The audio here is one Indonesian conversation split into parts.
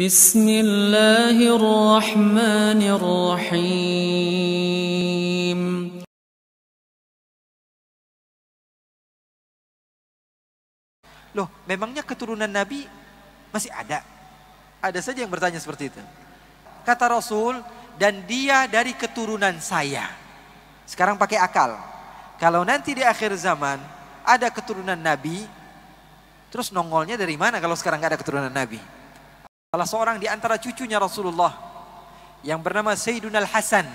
بسم الله الرحمن الرحيم Loh, memangnya keturunan Nabi masih ada? Ada saja yang bertanya seperti itu. Kata Rasul, dan dia dari keturunan saya. Sekarang pakai akal. Kalau nanti di akhir zaman ada keturunan Nabi, terus nongolnya dari mana kalau sekarang nggak ada keturunan Nabi? Salah seorang di antara cucunya Rasulullah yang bernama Sayyiduna Al-Hasan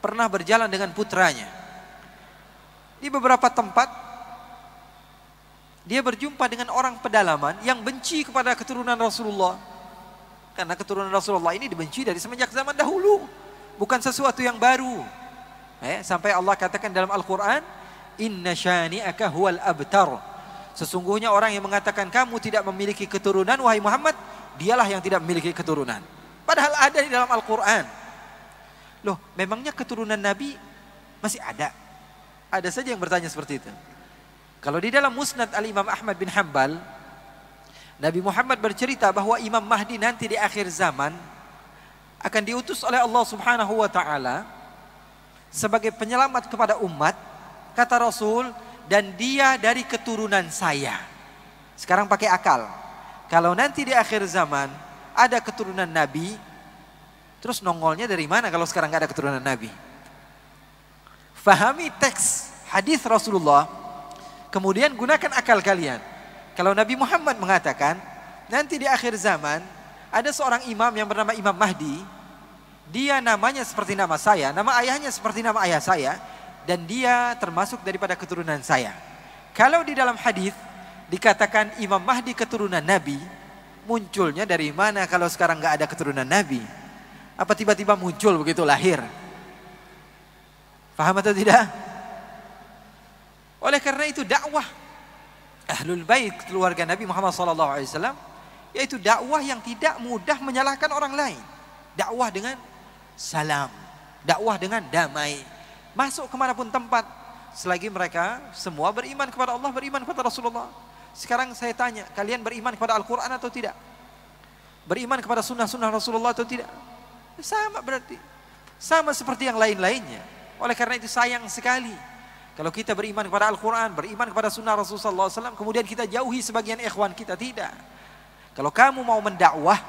pernah berjalan dengan putranya. Di beberapa tempat dia berjumpa dengan orang pedalaman yang benci kepada keturunan Rasulullah. Karena keturunan Rasulullah ini dibenci dari semenjak zaman dahulu, bukan sesuatu yang baru. Eh, sampai Allah katakan dalam Al-Qur'an, "Inna shani huwal abtar." Sesungguhnya orang yang mengatakan kamu tidak memiliki keturunan wahai Muhammad, dialah yang tidak memiliki keturunan. Padahal ada di dalam Al-Qur'an. Loh, memangnya keturunan Nabi masih ada? Ada saja yang bertanya seperti itu. Kalau di dalam Musnad Al-Imam Ahmad bin Hambal, Nabi Muhammad bercerita bahwa Imam Mahdi nanti di akhir zaman akan diutus oleh Allah Subhanahu wa taala sebagai penyelamat kepada umat. Kata Rasul, dan dia dari keturunan saya. Sekarang pakai akal. Kalau nanti di akhir zaman ada keturunan Nabi, terus nongolnya dari mana kalau sekarang nggak ada keturunan Nabi? Fahami teks hadis Rasulullah, kemudian gunakan akal kalian. Kalau Nabi Muhammad mengatakan, nanti di akhir zaman ada seorang imam yang bernama Imam Mahdi, dia namanya seperti nama saya, nama ayahnya seperti nama ayah saya, dan dia termasuk daripada keturunan saya. Kalau di dalam hadis dikatakan Imam Mahdi keturunan Nabi, munculnya dari mana kalau sekarang nggak ada keturunan Nabi? Apa tiba-tiba muncul begitu lahir? Faham atau tidak? Oleh karena itu dakwah Ahlul Bait keluarga Nabi Muhammad SAW yaitu dakwah yang tidak mudah menyalahkan orang lain. Dakwah dengan salam, dakwah dengan damai, Masuk kemanapun tempat. Selagi mereka semua beriman kepada Allah, beriman kepada Rasulullah. Sekarang saya tanya, kalian beriman kepada Al-Quran atau tidak? Beriman kepada sunnah-sunnah Rasulullah atau tidak? Sama berarti. Sama seperti yang lain-lainnya. Oleh karena itu sayang sekali. Kalau kita beriman kepada Al-Quran, beriman kepada sunnah Rasulullah SAW, kemudian kita jauhi sebagian ikhwan kita, tidak. Kalau kamu mau mendakwah,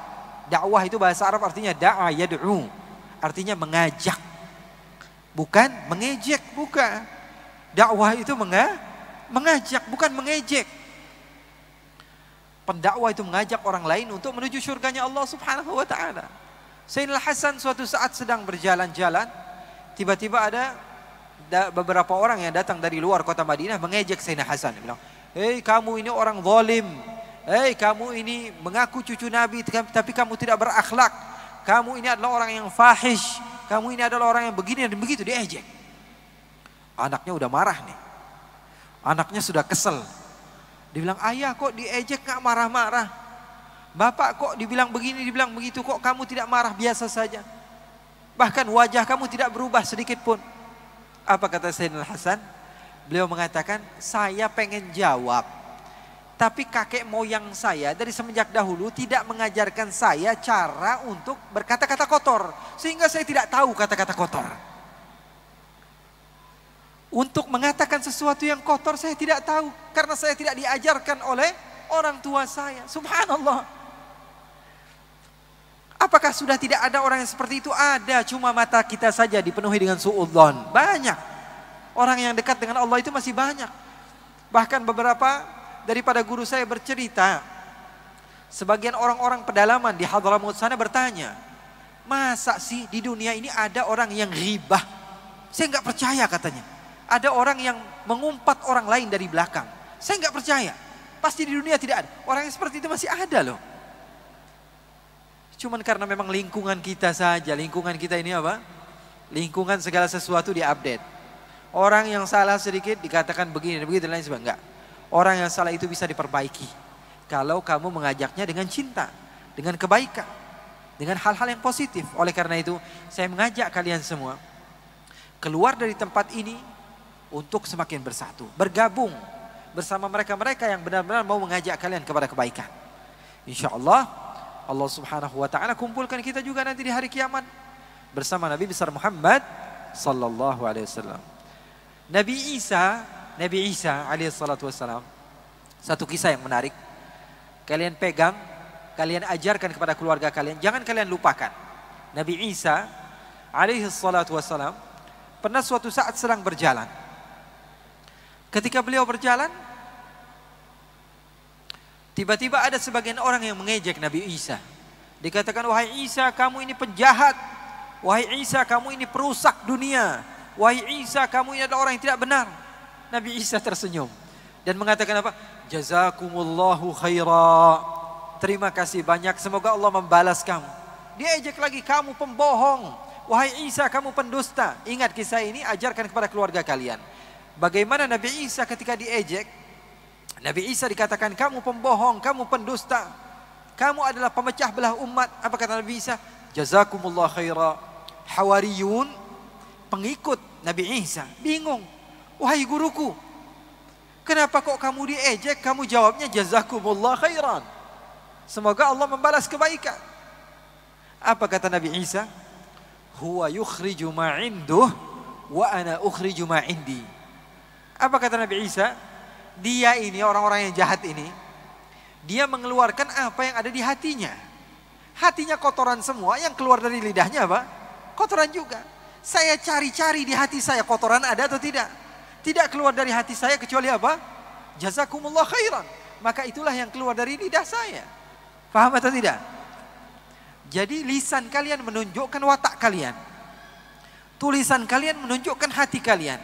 dakwah itu bahasa Arab artinya da'a yad'u. Artinya mengajak bukan mengejek, bukan. Dakwah itu menga, mengajak, bukan mengejek. Pendakwah itu mengajak orang lain untuk menuju surganya Allah Subhanahu wa taala. Sayyidina Hasan suatu saat sedang berjalan-jalan, tiba-tiba ada beberapa orang yang datang dari luar kota Madinah mengejek Sayyidina Hasan. Dia bilang, "Hei, kamu ini orang zalim. Hei, kamu ini mengaku cucu Nabi tapi kamu tidak berakhlak. Kamu ini adalah orang yang fahish." Kamu ini adalah orang yang begini dan begitu, dia ejek. Anaknya udah marah nih. Anaknya sudah kesel. Dibilang, ayah kok diejek gak marah-marah. Bapak kok dibilang begini, dibilang begitu, kok kamu tidak marah biasa saja. Bahkan wajah kamu tidak berubah sedikit pun. Apa kata Sayyidina Hasan? Beliau mengatakan, saya pengen jawab tapi kakek moyang saya dari semenjak dahulu tidak mengajarkan saya cara untuk berkata-kata kotor. Sehingga saya tidak tahu kata-kata kotor. Untuk mengatakan sesuatu yang kotor saya tidak tahu. Karena saya tidak diajarkan oleh orang tua saya. Subhanallah. Apakah sudah tidak ada orang yang seperti itu? Ada, cuma mata kita saja dipenuhi dengan suudzon. Banyak. Orang yang dekat dengan Allah itu masih banyak. Bahkan beberapa daripada guru saya bercerita, sebagian orang-orang pedalaman di Hadramaut sana bertanya, masa sih di dunia ini ada orang yang ribah? Saya nggak percaya katanya. Ada orang yang mengumpat orang lain dari belakang. Saya nggak percaya. Pasti di dunia tidak ada. Orang yang seperti itu masih ada loh. Cuman karena memang lingkungan kita saja. Lingkungan kita ini apa? Lingkungan segala sesuatu diupdate. Orang yang salah sedikit dikatakan begini, begitu lain sebagainya. Enggak. Orang yang salah itu bisa diperbaiki. Kalau kamu mengajaknya dengan cinta, dengan kebaikan, dengan hal-hal yang positif. Oleh karena itu, saya mengajak kalian semua keluar dari tempat ini untuk semakin bersatu, bergabung bersama mereka-mereka yang benar-benar mau mengajak kalian kepada kebaikan. Insya Allah, Allah Subhanahu wa Ta'ala kumpulkan kita juga nanti di hari kiamat bersama Nabi besar Muhammad Sallallahu Alaihi Wasallam. Nabi Isa Nabi Isa alaihissalatu wassalam. Satu kisah yang menarik. Kalian pegang, kalian ajarkan kepada keluarga kalian. Jangan kalian lupakan. Nabi Isa alaihissalatu wassalam pernah suatu saat sedang berjalan. Ketika beliau berjalan, tiba-tiba ada sebagian orang yang mengejek Nabi Isa. Dikatakan, wahai Isa kamu ini penjahat. Wahai Isa kamu ini perusak dunia. Wahai Isa kamu ini adalah orang yang tidak benar. Nabi Isa tersenyum dan mengatakan apa? Jazakumullahu khaira. Terima kasih banyak. Semoga Allah membalas kamu. Dia ejek lagi kamu pembohong. Wahai Isa kamu pendusta. Ingat kisah ini ajarkan kepada keluarga kalian. Bagaimana Nabi Isa ketika diejek Nabi Isa dikatakan kamu pembohong, kamu pendusta. Kamu adalah pemecah belah umat. Apa kata Nabi Isa? Jazakumullah khaira. Hawariyun pengikut Nabi Isa bingung Wahai guruku, kenapa kok kamu diejek? Kamu jawabnya jazakumullah khairan. Semoga Allah membalas kebaikan. Apa kata Nabi Isa? Huwa yukhriju ma'induh wa ana ukhriju ma'indi. Apa kata Nabi Isa? Dia ini orang-orang yang jahat ini dia mengeluarkan apa yang ada di hatinya. Hatinya kotoran semua, yang keluar dari lidahnya apa? Kotoran juga. Saya cari-cari di hati saya kotoran ada atau tidak. Tidak keluar dari hati saya kecuali apa? Jazakumullah khairan. Maka itulah yang keluar dari lidah saya. Faham atau tidak? Jadi lisan kalian menunjukkan watak kalian. Tulisan kalian menunjukkan hati kalian.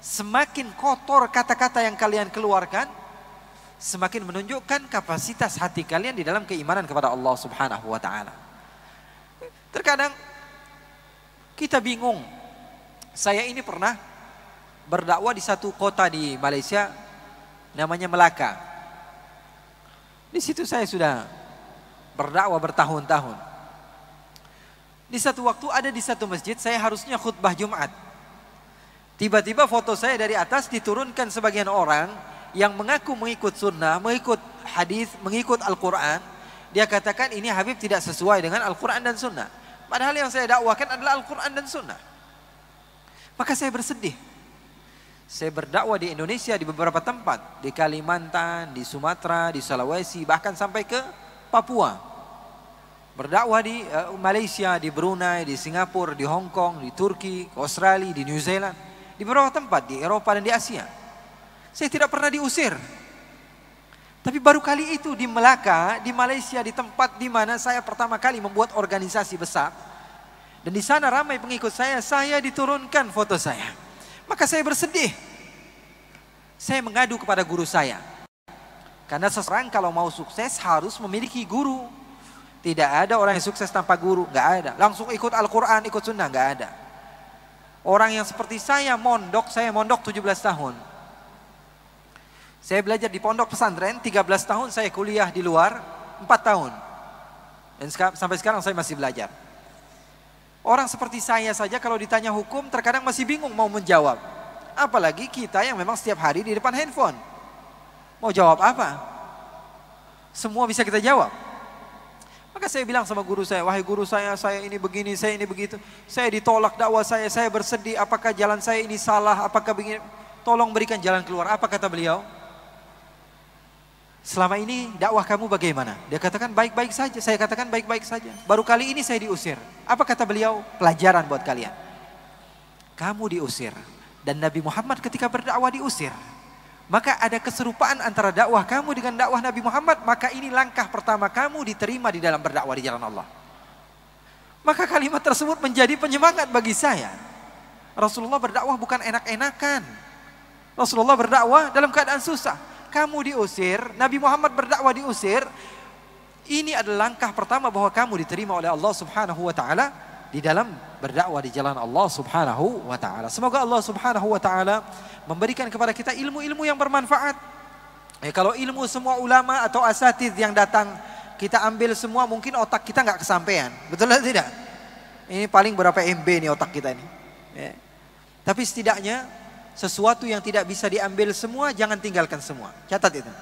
Semakin kotor kata-kata yang kalian keluarkan, semakin menunjukkan kapasitas hati kalian di dalam keimanan kepada Allah Subhanahu wa taala. Terkadang kita bingung. Saya ini pernah berdakwah di satu kota di Malaysia namanya Melaka. Di situ saya sudah berdakwah bertahun-tahun. Di satu waktu ada di satu masjid saya harusnya khutbah Jumat. Tiba-tiba foto saya dari atas diturunkan sebagian orang yang mengaku mengikut sunnah, mengikut hadis, mengikut Al-Quran. Dia katakan ini Habib tidak sesuai dengan Al-Quran dan sunnah. Padahal yang saya dakwakan adalah Al-Quran dan sunnah. Maka saya bersedih. Saya berdakwah di Indonesia di beberapa tempat, di Kalimantan, di Sumatera, di Sulawesi, bahkan sampai ke Papua. Berdakwah di uh, Malaysia, di Brunei, di Singapura, di Hong Kong, di Turki, Australia, di New Zealand, di beberapa tempat di Eropa dan di Asia. Saya tidak pernah diusir. Tapi baru kali itu di Melaka, di Malaysia, di tempat di mana saya pertama kali membuat organisasi besar. Dan di sana ramai pengikut saya, saya diturunkan foto saya. Maka saya bersedih. Saya mengadu kepada guru saya. Karena seseorang kalau mau sukses harus memiliki guru. Tidak ada orang yang sukses tanpa guru, nggak ada. Langsung ikut Al-Quran, ikut sunnah, nggak ada. Orang yang seperti saya mondok, saya mondok 17 tahun. Saya belajar di pondok pesantren 13 tahun, saya kuliah di luar 4 tahun. Dan sampai sekarang saya masih belajar. Orang seperti saya saja kalau ditanya hukum terkadang masih bingung mau menjawab. Apalagi kita yang memang setiap hari di depan handphone. Mau jawab apa? Semua bisa kita jawab. Maka saya bilang sama guru saya, wahai guru saya, saya ini begini, saya ini begitu. Saya ditolak dakwah saya, saya bersedih. Apakah jalan saya ini salah? Apakah begini? Tolong berikan jalan keluar. Apa kata beliau? Selama ini dakwah kamu bagaimana? Dia katakan baik-baik saja. Saya katakan baik-baik saja. Baru kali ini saya diusir. Apa kata beliau? Pelajaran buat kalian. Kamu diusir dan Nabi Muhammad ketika berdakwah diusir. Maka ada keserupaan antara dakwah kamu dengan dakwah Nabi Muhammad, maka ini langkah pertama kamu diterima di dalam berdakwah di jalan Allah. Maka kalimat tersebut menjadi penyemangat bagi saya. Rasulullah berdakwah bukan enak-enakan. Rasulullah berdakwah dalam keadaan susah kamu diusir, Nabi Muhammad berdakwah diusir, ini adalah langkah pertama bahwa kamu diterima oleh Allah Subhanahu wa taala di dalam berdakwah di jalan Allah Subhanahu wa taala. Semoga Allah Subhanahu wa taala memberikan kepada kita ilmu-ilmu yang bermanfaat. Ya, kalau ilmu semua ulama atau asatidz yang datang kita ambil semua mungkin otak kita nggak kesampaian. Betul atau tidak? Ini paling berapa MB nih otak kita ini. Ya. Tapi setidaknya sesuatu yang tidak bisa diambil semua, jangan tinggalkan semua. Catat itu.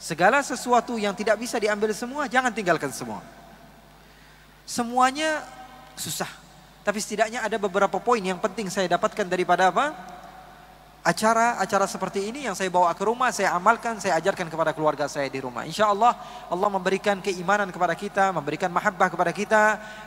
Segala sesuatu yang tidak bisa diambil semua, jangan tinggalkan semua. Semuanya susah. Tapi setidaknya ada beberapa poin yang penting saya dapatkan daripada apa? acara-acara seperti ini yang saya bawa ke rumah, saya amalkan, saya ajarkan kepada keluarga saya di rumah. Insya Allah Allah memberikan keimanan kepada kita, memberikan mahabbah kepada kita,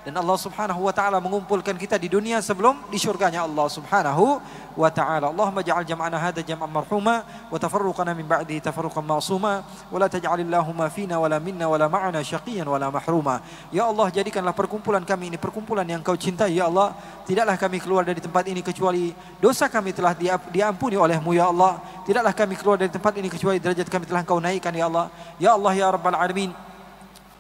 dan Allah Subhanahu Wa Taala mengumpulkan kita di dunia sebelum di syurganya Allah Subhanahu Wa Taala. Allahumma ja'al jam'ana hada jam'an marhuma, wa tafarruqana min ba'di tafarruqan ma'suma, wa la taj'alillahumma fina wa la minna wa la ma'ana syaqiyan wa la mahruma. Ya Allah jadikanlah perkumpulan kami ini perkumpulan yang kau cintai ya Allah. Tidaklah kami keluar dari tempat ini kecuali dosa kami telah diampuni diampuni olehmu ya Allah tidaklah kami keluar dari tempat ini kecuali derajat kami telah engkau naikkan ya Allah ya Allah ya Rabbal Alamin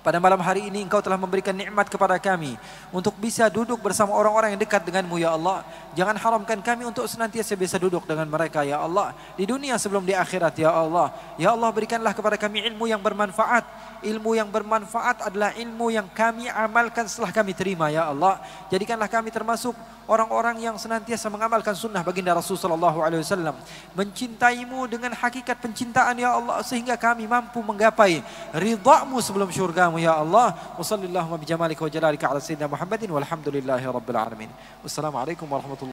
pada malam hari ini engkau telah memberikan nikmat kepada kami untuk bisa duduk bersama orang-orang yang dekat denganmu ya Allah. Jangan haramkan kami untuk senantiasa bisa duduk dengan mereka ya Allah. Di dunia sebelum di akhirat ya Allah. Ya Allah berikanlah kepada kami ilmu yang bermanfaat. ilmu yang bermanfaat adalah ilmu yang kami amalkan setelah kami terima ya Allah. Jadikanlah kami termasuk orang-orang yang senantiasa mengamalkan sunnah baginda Rasul sallallahu alaihi wasallam. Mencintaimu dengan hakikat pencintaan ya Allah sehingga kami mampu menggapai ridhamu sebelum syurgamu ya Allah. Wassallallahu wa bijamalika wa jalalika ala sayyidina Muhammadin walhamdulillahi rabbil alamin. Wassalamualaikum warahmatullahi